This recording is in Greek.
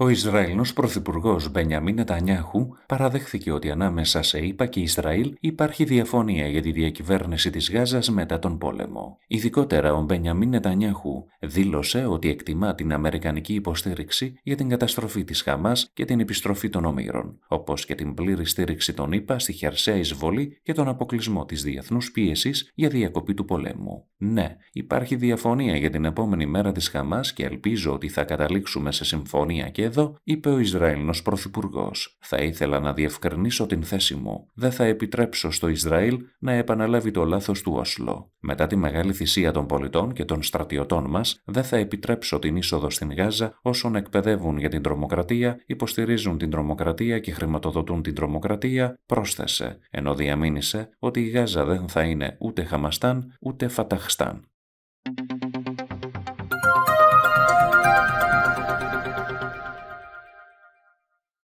Ο Ισραηλινός Πρωθυπουργός Μπενιαμίν Νετανιάχου παραδέχθηκε ότι ανάμεσα σε ΗΠΑ και Ισραήλ υπάρχει διαφωνία για τη διακυβέρνηση της Γάζας μετά τον πόλεμο. Ειδικότερα, ο Μπενιαμίν Νετανιάχου δήλωσε ότι εκτιμά την Αμερικανική υποστήριξη για την καταστροφή της Χαμάς και την επιστροφή των Ομήρων, όπως και την πλήρη στήριξη των ΗΠΑ στη χερσαία εισβολή και τον αποκλεισμό της διεθνούς πίεσης για διακοπή του πολέμου. Ναι, υπάρχει διαφωνία για την επόμενη μέρα της Χαμάς και ελπίζω ότι θα καταλήξουμε σε συμφωνία και εδώ, είπε ο Ισραηλινός Πρωθυπουργός. Θα ήθελα να διευκρινίσω την θέση μου. Δεν θα επιτρέψω στο Ισραήλ να επαναλάβει το λάθος του Όσλο. Μετά τη μεγάλη θυσία των πολιτών και των στρατιωτών μας, δεν θα επιτρέψω την είσοδο στην Γάζα όσων εκπαιδεύουν για την τρομοκρατία, υποστηρίζουν την τρομοκρατία και χρηματοδοτούν την τρομοκρατία, πρόσθεσε, ενώ διαμήνυσε ότι η Γάζα δεν θα είναι ούτε Χαμαστάν ούτε Φαταχ time.